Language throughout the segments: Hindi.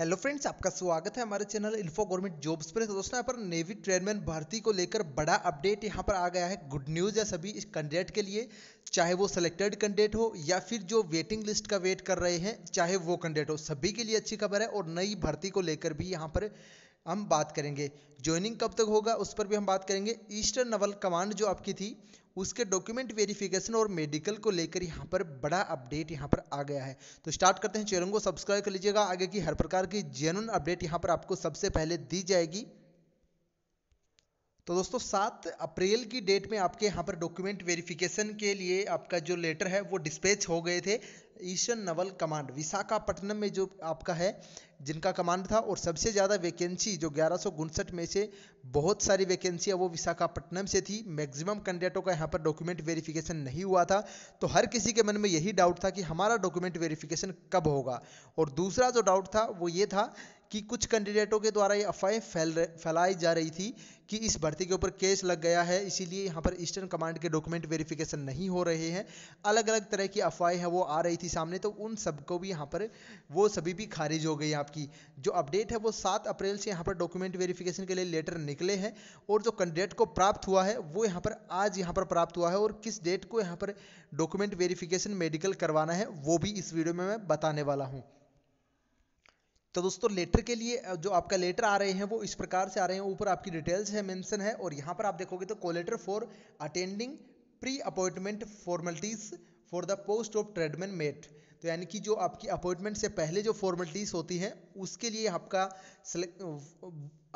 हेलो फ्रेंड्स आपका स्वागत है हमारे चैनल इन्फो गवर्नमेंट जॉब्स पर तो दोस्तों यहाँ पर नेवी ट्रेडमैन भर्ती को लेकर बड़ा अपडेट यहाँ पर आ गया है गुड न्यूज़ है सभी इस कैंडिडेट के लिए चाहे वो सिलेक्टेड कैंडिडेट हो या फिर जो वेटिंग लिस्ट का वेट कर रहे हैं चाहे वो कैंडिडेट हो सभी के लिए अच्छी खबर है और नई भर्ती को लेकर भी यहाँ पर हम बात करेंगे ज्वाइनिंग कब तक होगा उस पर भी हम बात करेंगे ईस्टर्न नवल कमांड जो आपकी थी उसके डॉक्यूमेंट वेरिफिकेशन और मेडिकल को लेकर यहाँ पर बड़ा अपडेट यहाँ पर आ गया है तो स्टार्ट करते हैं चैनल को सब्सक्राइब कर लीजिएगा आगे की हर प्रकार की जेनुअन अपडेट यहाँ पर आपको सबसे पहले दी जाएगी तो दोस्तों सात अप्रैल की डेट में आपके यहाँ पर डॉक्यूमेंट वेरिफिकेशन के लिए आपका जो लेटर है वो डिस्पैच हो गए थे ईशन नवल कमांड विशाखापट्टनम में जो आपका है जिनका कमांड था और सबसे ज़्यादा वैकेंसी जो ग्यारह में से बहुत सारी वैकेंसियाँ वो विशाखापट्टनम से थी मैक्सिमम कैंडिडेटों का यहाँ पर डॉक्यूमेंट वेरिफिकेशन नहीं हुआ था तो हर किसी के मन में यही डाउट था कि हमारा डॉक्यूमेंट वेरिफिकेशन कब होगा और दूसरा जो डाउट था वो ये था कि कुछ कैंडिडेटों के द्वारा ये अफवाहें फैल फैलाई जा रही थी कि इस भर्ती के ऊपर केस लग गया है इसीलिए यहाँ पर ईस्टर्न कमांड के डॉक्यूमेंट वेरिफिकेशन नहीं हो रहे हैं अलग अलग तरह की अफवाहें हैं वो आ रही थी सामने तो उन सबको भी यहाँ पर वो सभी भी खारिज हो गई आपकी जो अपडेट है वो सात अप्रैल से यहाँ पर डॉक्यूमेंट वेरिफिकेशन के लिए लेटर निकले हैं और जो कैंडिडेट को प्राप्त हुआ है वो यहाँ पर आज यहाँ पर प्राप्त हुआ है और किस डेट को यहाँ पर डॉक्यूमेंट वेरिफिकेशन मेडिकल करवाना है वो भी इस वीडियो में मैं बताने वाला हूँ तो दोस्तों लेटर के लिए जो आपका लेटर आ रहे हैं वो इस प्रकार से आ रहे हैं ऊपर आपकी डिटेल्स है मेंशन है और यहाँ पर आप देखोगे तो call letter for attending pre appointment formalities for the post of tradesman mate तो यानी कि जो आपकी अपॉइंटमेंट से पहले जो फॉर्मेलिटीज होती हैं उसके लिए आपका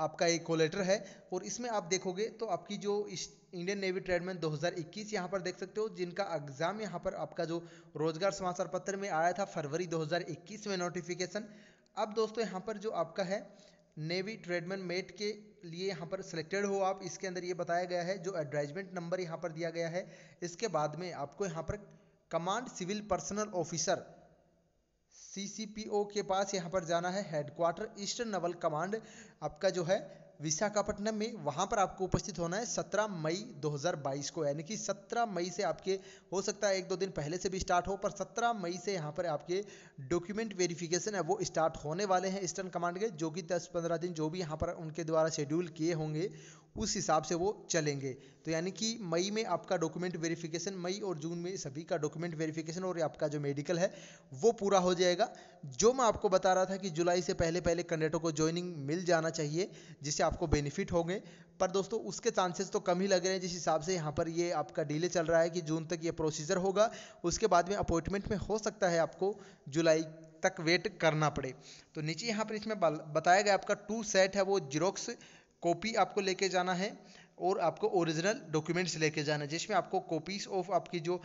आपका एक कोलेटर है और इसमें आप देखोगे तो आपकी जो इंडियन नेवी ट्रेडमैन 2021 यहाँ पर देख सकते हो जिनका एग्ज़ाम यहाँ पर आपका जो रोजगार समाचार पत्र में आया था फरवरी 2021 में नोटिफिकेशन अब दोस्तों यहाँ पर जो आपका है नेवी ट्रेडमैन मेट के लिए यहाँ पर सिलेक्टेड हो आप इसके अंदर ये बताया गया है जो एडवाइजमेंट नंबर यहाँ पर दिया गया है इसके बाद में आपको यहाँ पर command civil personnel officer O के पास यहाँ पर जाना है हेडक्वार्टर ईस्टर्न नवल कमांड आपका जो है विशाखापट्टनम में वहाँ पर आपको उपस्थित होना है 17 मई 2022 को यानी कि 17 मई से आपके हो सकता है एक दो दिन पहले से भी स्टार्ट हो पर 17 मई से यहाँ पर आपके डॉक्यूमेंट वेरिफिकेशन है वो स्टार्ट होने वाले हैं ईस्टर्न कमांड के जो कि 10-15 दिन जो भी यहाँ पर उनके द्वारा शेड्यूल किए होंगे उस हिसाब से वो चलेंगे तो यानी कि मई में आपका डॉक्यूमेंट वेरिफिकेशन मई और जून में सभी का डॉक्यूमेंट वेरिफिकेशन और आपका जो मेडिकल है वो पूरा हो जाएगा जो मैं आपको बता रहा था कि जुलाई से पहले पहले कैंडिडेटों को ज्वाइनिंग मिल जाना चाहिए जिससे आपको बेनिफिट होंगे पर दोस्तों उसके चांसेस तो कम ही लग रहे हैं जिस हिसाब से यहाँ पर ये आपका डिले चल रहा है कि जून तक ये प्रोसीजर होगा उसके बाद में अपॉइंटमेंट में हो सकता है आपको जुलाई तक वेट करना पड़े तो नीचे यहाँ पर इसमें बताया गया आपका टू सेट है वो जीरोक्स कॉपी आपको लेके जाना है और आपको ओरिजिनल डॉक्यूमेंट्स लेके जाना है जिसमें आपको कॉपीज ऑफ आपकी जो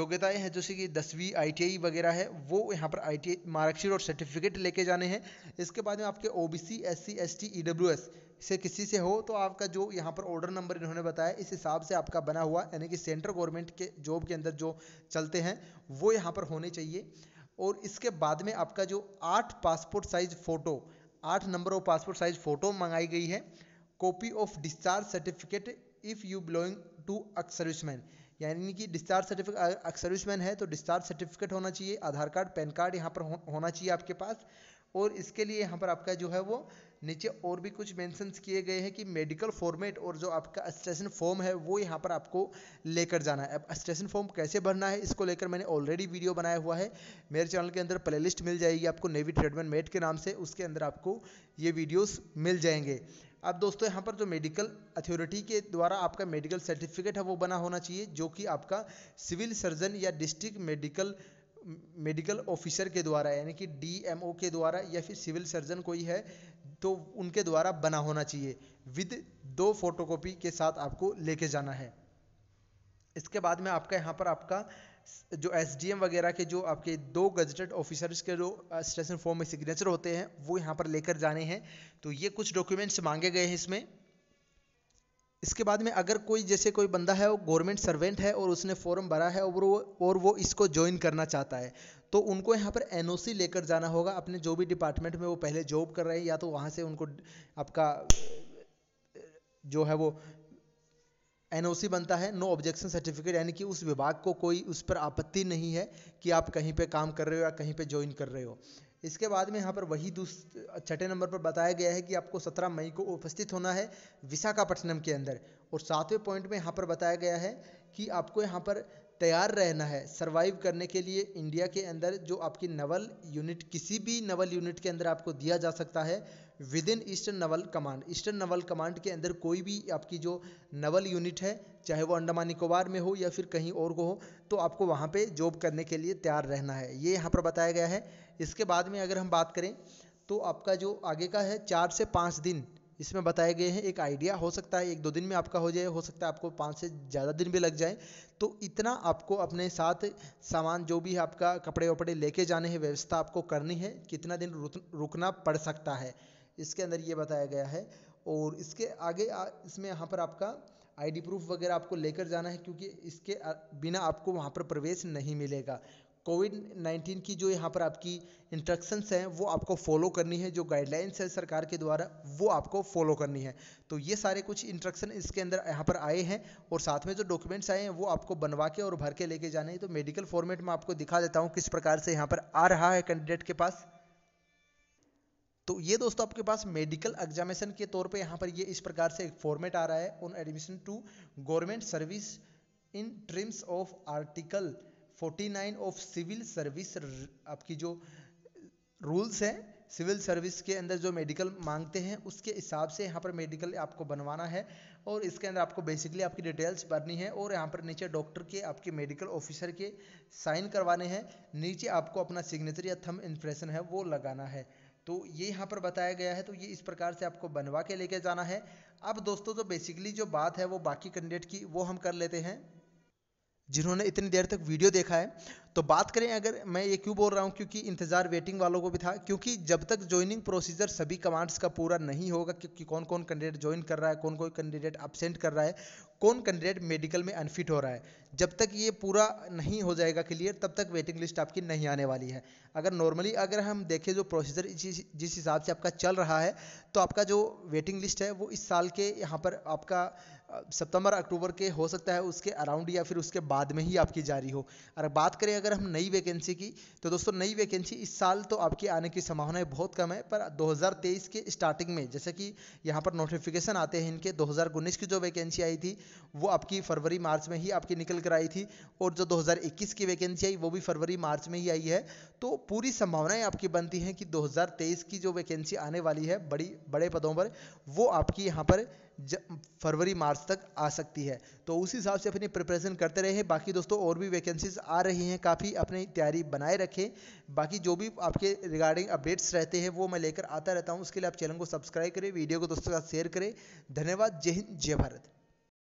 योग्यताएं हैं जैसे कि दसवीं आईटीआई वगैरह है वो यहाँ पर आई टी मार्कशीट और सर्टिफिकेट लेके जाने हैं इसके बाद में आपके O B C S C S T E W S से किसी से हो तो आपका जो यहाँ पर ऑर्डर नंबर इन्होंने बताया इस हिसाब से आपका बना हुआ यानी कि सेंट्रल गवर्नमेंट के जॉब के अंदर जो चलते हैं वो यहाँ पर होने चाहिए और इसके बाद में आपका जो आठ पासपोर्ट साइज फ़ोटो आठ number of passport size photo मंगाई गई है copy of discharge certificate if you belonging to serviceman यानी कि डिस्चार्ज सर्टिफिकेट सर्विसमैन है तो डिस्चार्ज सर्टिफिकेट होना चाहिए आधार कार्ड पैन कार्ड यहाँ पर हो, होना चाहिए आपके पास और इसके लिए यहाँ पर आपका जो है वो नीचे और भी कुछ मेंशंस किए गए हैं कि मेडिकल फॉर्मेट और जो आपका स्टेशन फॉर्म है वो यहाँ पर आपको लेकर जाना है अब स्टेशन फॉर्म कैसे भरना है इसको लेकर मैंने ऑलरेडी वीडियो बनाया हुआ है मेरे चैनल के अंदर प्लेलिस्ट मिल जाएगी आपको नेवी ट्रेडमेंट मेट के नाम से उसके अंदर आपको ये वीडियोस मिल जाएंगे अब दोस्तों यहाँ पर जो मेडिकल अथॉरिटी के द्वारा आपका मेडिकल सर्टिफिकेट है वो बना होना चाहिए जो कि आपका सिविल सर्जन या डिस्ट्रिक्ट मेडिकल मेडिकल ऑफिसर के द्वारा यानी कि डीएमओ के द्वारा या फिर सिविल सर्जन कोई है तो उनके द्वारा बना होना चाहिए विद दो फोटोकॉपी के साथ आपको लेके जाना है इसके बाद में आपका यहाँ पर आपका जो एस वगैरह के जो आपके दो गजटेड ऑफिसर्स के जो स्टेशन फॉर्म में सिग्नेचर होते हैं वो यहाँ पर लेकर जाने हैं तो ये कुछ डॉक्यूमेंट्स मांगे गए हैं इसमें इसके बाद में अगर कोई जैसे कोई बंदा है वो गवर्नमेंट सर्वेंट है और उसने फॉर्म भरा है और वो और वो इसको ज्वाइन करना चाहता है तो उनको यहाँ पर एन लेकर जाना होगा अपने जो भी डिपार्टमेंट में वो पहले जॉब कर रहे हैं या तो वहाँ से उनको आपका जो है वो एन बनता है नो ऑब्जेक्शन सर्टिफिकेट यानी कि उस विभाग को कोई उस पर आपत्ति नहीं है कि आप कहीं पे काम कर रहे हो या कहीं पे ज्वाइन कर रहे हो इसके बाद में यहाँ पर वही छठे नंबर पर बताया गया है कि आपको सत्रह मई को उपस्थित होना है विशाखापट्टनम के अंदर और सातवें पॉइंट में यहाँ पर बताया गया है कि आपको यहाँ पर तैयार रहना है सरवाइव करने के लिए इंडिया के अंदर जो आपकी नवल यूनिट किसी भी नवल यूनिट के अंदर आपको दिया जा सकता है within Eastern Naval Command Eastern Naval Command के अंदर कोई भी आपकी जो नवल यूनिट है चाहे वो अंडमान निकोबार में हो या फिर कहीं और को हो तो आपको वहाँ पे जॉब करने के लिए तैयार रहना है ये यहाँ पर बताया गया है इसके बाद में अगर हम बात करें तो आपका जो आगे का है चार से पाँच दिन इसमें बताए गए हैं एक आइडिया हो सकता है एक दो दिन में आपका हो जाए हो सकता है आपको पाँच से ज़्यादा दिन भी लग जाए तो इतना आपको अपने साथ सामान जो भी है आपका कपड़े वपड़े लेके जाने हैं व्यवस्था आपको करनी है कितना दिन रुकना पड़ सकता है इसके अंदर ये बताया गया है और इसके आगे आ, इसमें यहाँ पर आपका आईडी प्रूफ वगैरह आपको लेकर जाना है क्योंकि इसके बिना आपको वहाँ पर प्रवेश नहीं मिलेगा कोविड नाइन्टीन की जो यहाँ पर आपकी इंस्ट्रक्शंस हैं वो आपको फॉलो करनी है जो गाइडलाइंस है सरकार के द्वारा वो आपको फॉलो करनी है तो ये सारे कुछ इंस्ट्रक्शन इसके अंदर यहाँ पर आए हैं और साथ में जो डॉक्यूमेंट्स आए हैं वो आपको बनवा के और भर के लेके जाने हैं तो मेडिकल फॉर्मेट में आपको दिखा देता हूँ किस प्रकार से यहाँ पर आ रहा है कैंडिडेट के पास तो ये दोस्तों आपके पास मेडिकल एग्जामिनेशन के तौर पे यहाँ पर ये इस प्रकार से एक फॉर्मेट आ रहा है on admission to government service in terms of article 49 of civil service आपकी जो रूल्स हैं सिविल सर्विस के अंदर जो मेडिकल मांगते हैं उसके हिसाब से यहाँ पर मेडिकल आपको बनवाना है और इसके अंदर आपको बेसिकली आपकी डिटेल्स भरनी है और यहाँ पर नीचे डॉक्टर के आपके मेडिकल ऑफिसर के साइन करवाने हैं नीचे आपको अपना सिग्नेचर या थम इंप्रेशन है वो लगाना है तो ये यहाँ पर बताया गया है तो ये इस प्रकार से आपको बनवा के लेके जाना है अब दोस्तों तो बेसिकली जो बात है वो बाकी कैंडिडेट की वो हम कर लेते हैं जिन्होंने इतनी देर तक वीडियो देखा है तो बात करें अगर मैं ये क्यों बोल रहा हूँ क्योंकि इंतज़ार वेटिंग वालों को भी था क्योंकि जब तक ज्वाइनिंग प्रोसीजर सभी कमांड्स का पूरा नहीं होगा क्योंकि कौन कौन कैंडिडेट ज्वाइन कर रहा है कौन कौन कैंडिडेट अपसेंट कर रहा है कौन कैंडिडेट मेडिकल में अनफिट हो रहा है जब तक ये पूरा नहीं हो जाएगा क्लियर तब तक वेटिंग लिस्ट आपकी नहीं आने वाली है अगर नॉर्मली अगर हम देखें जो प्रोसीजर जिस हिसाब से आपका चल रहा है तो आपका जो वेटिंग लिस्ट है वो इस साल के यहाँ पर आपका सितंबर अक्टूबर के हो सकता है उसके अराउंड या फिर उसके बाद में ही आपकी जारी हो और बात करें अगर हम नई वैकेंसी की तो दोस्तों नई वैकेंसी इस साल तो आपकी आने की संभावनाएं बहुत कम है पर 2023 के स्टार्टिंग में जैसे कि यहाँ पर नोटिफिकेशन आते हैं इनके 2019 की जो वैकेंसी आई थी वो आपकी फरवरी मार्च में ही आपकी निकल कर आई थी और जो दो की वैकेंसी आई वो भी फरवरी मार्च में ही आई है तो पूरी संभावनाएं आपकी बनती हैं कि दो की जो वैकेंसी आने वाली है बड़ी बड़े पदों पर वो आपकी यहाँ पर फरवरी मार्च तक आ सकती है तो उसी हिसाब से अपनी प्रिपरेशन करते रहे बाकी दोस्तों और भी वैकेंसीज आ रही हैं काफ़ी अपनी तैयारी बनाए रखें बाकी जो भी आपके रिगार्डिंग अपडेट्स रहते हैं वो मैं लेकर आता रहता हूँ उसके लिए आप चैनल को सब्सक्राइब करें वीडियो को दोस्तों के साथ शेयर करें धन्यवाद जय हिंद जय भारत